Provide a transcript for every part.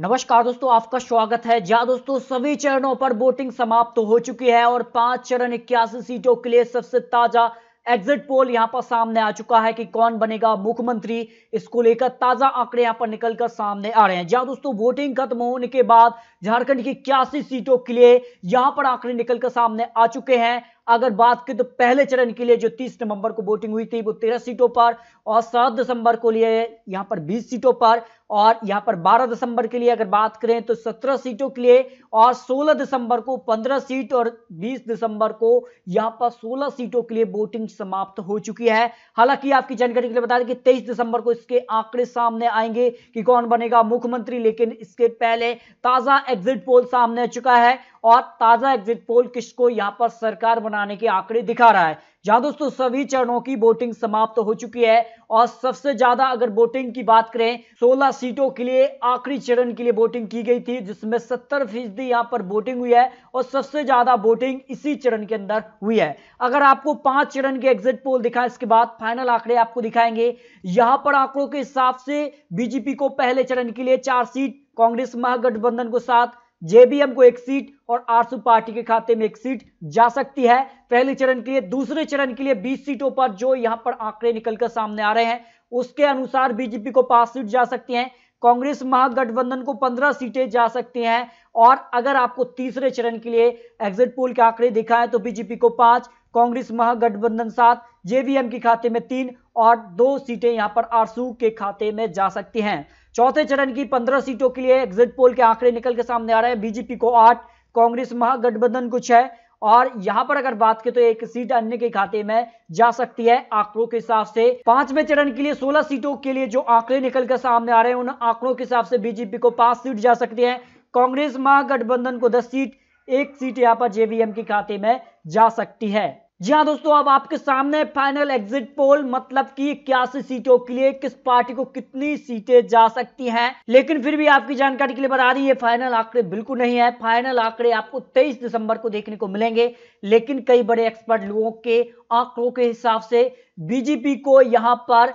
नमस्कार दोस्तों आपका स्वागत है जहां दोस्तों सभी चरणों पर वोटिंग समाप्त तो हो चुकी है और पांच चरण इक्यासी सीटों के लिए सबसे ताजा एग्जिट पोल यहां पर सामने आ चुका है कि कौन बनेगा मुख्यमंत्री इसको लेकर ताजा आंकड़े यहां पर निकलकर सामने आ रहे हैं जहां दोस्तों वोटिंग खत्म होने के बाद झारखंड की इक्यासी सीटों के लिए यहां पर आंकड़े निकलकर सामने आ चुके हैं अगर बात की तो पहले चरण के लिए जो 30 नवंबर को वोटिंग हुई थी वो 13 सीटों पर और 7 दिसंबर को लिए यहाँ पर 20 सीटों पर और यहां पर 12 दिसंबर के लिए अगर बात करें तो 17 सीटों के लिए और 16 दिसंबर को 15 सीट और 20 दिसंबर को यहां पर 16 सीटों के लिए वोटिंग समाप्त हो चुकी है हालांकि आपकी जानकारी के लिए बता दें कि 23 दिसंबर को इसके आंकड़े सामने आएंगे कि कौन बनेगा मुख्यमंत्री लेकिन इसके पहले ताजा एग्जिट पोल सामने आ चुका है और ताजा एग्जिट पोल किसको यहां पर सरकार बनाने के आंकड़े दिखा रहा है जहां दोस्तों सभी चरणों की वोटिंग समाप्त हो चुकी है और सबसे ज्यादा अगर वोटिंग की बात करें 16 सीटों के लिए आखिरी चरण के लिए वोटिंग की गई थी जिसमें 70 फीसदी यहाँ पर वोटिंग हुई है और सबसे ज्यादा वोटिंग इसी चरण के अंदर हुई है अगर आपको पांच चरण के एग्जिट पोल दिखाए इसके बाद फाइनल आंकड़े आपको दिखाएंगे यहां पर आंकड़ों के हिसाब से बीजेपी को पहले चरण के लिए चार सीट कांग्रेस महागठबंधन को सात जेबीएम को एक सीट और आरसू पार्टी के खाते में एक सीट जा सकती है पहले चरण के लिए दूसरे चरण के लिए 20 सीटों पर जो यहां पर आंकड़े निकलकर सामने आ रहे हैं उसके अनुसार बीजेपी को पांच सीट जा सकती हैं कांग्रेस महागठबंधन को 15 सीटें जा सकती हैं और अगर आपको तीसरे चरण के लिए एग्जिट पोल के आंकड़े दिखाए तो बीजेपी को पांच कांग्रेस महागठबंधन सात जेवीएम के खाते में तीन और दो सीटें यहां पर आरसू के खाते में जा सकती हैं चौथे चरण की पंद्रह सीटों के लिए एग्जिट पोल के आंकड़े निकल के सामने आ रहे हैं बीजेपी को आठ कांग्रेस महागठबंधन कुछ है और यहां पर अगर बात की तो एक सीट अन्य के खाते में जा सकती है आंकड़ों के हिसाब से पांचवें चरण के लिए 16 सीटों के लिए जो आंकड़े निकल कर सामने आ रहे हैं उन आंकड़ों के हिसाब से बीजेपी को पांच सीट जा सकती है कांग्रेस महागठबंधन को दस सीट एक सीट यहां पर जेवीएम के खाते में जा सकती है जी हाँ दोस्तों अब आपके सामने फाइनल एग्जिट पोल मतलब कि इक्यासी सीटों के लिए किस पार्टी को कितनी सीटें जा सकती हैं लेकिन फिर भी आपकी जानकारी के लिए बता दी ये फाइनल आंकड़े बिल्कुल नहीं है फाइनल आंकड़े आपको 23 दिसंबर को देखने को मिलेंगे लेकिन कई बड़े एक्सपर्ट लोगों के आंकड़ों के हिसाब से बीजेपी को यहाँ पर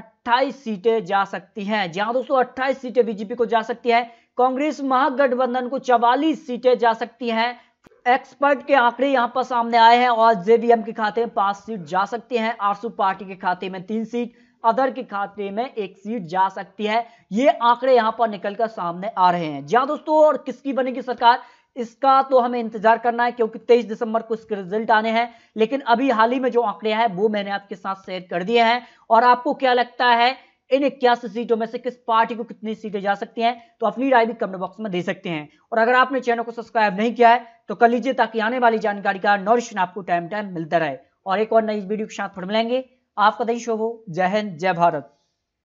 28 सीटें जा सकती हैं जी हाँ दोस्तों अट्ठाईस सीटें बीजेपी को जा सकती है कांग्रेस महागठबंधन को 44 सीटें जा सकती हैं एक्सपर्ट के आंकड़े यहां पर सामने आए हैं और जेवीएम के खाते में पांच सीट जा सकती हैं आरसू पार्टी के खाते में तीन सीट अदर के खाते में एक सीट जा सकती है ये आंकड़े यहां पर निकलकर सामने आ रहे हैं जहां दोस्तों और किसकी बनेगी सरकार इसका तो हमें इंतजार करना है क्योंकि 23 दिसंबर को इसके रिजल्ट आने हैं लेकिन अभी हाल ही में जो आंकड़े हैं वो मैंने आपके साथ शेयर कर दिए हैं और आपको क्या लगता है इन इक्यासी सीटों में से किस पार्टी को कितनी सीटें जा सकती हैं तो अपनी राय भी कमेंट बॉक्स में दे सकते हैं और अगर आपने चैनल को सब्सक्राइब नहीं किया है तो कर लीजिए ताकि आने वाली जानकारी का नॉरिशन आपको टाइम टाइम मिलता रहे और एक और नई वीडियो के साथ फिर मिलेंगे आपका दही शुभ जय हिंद जय भारत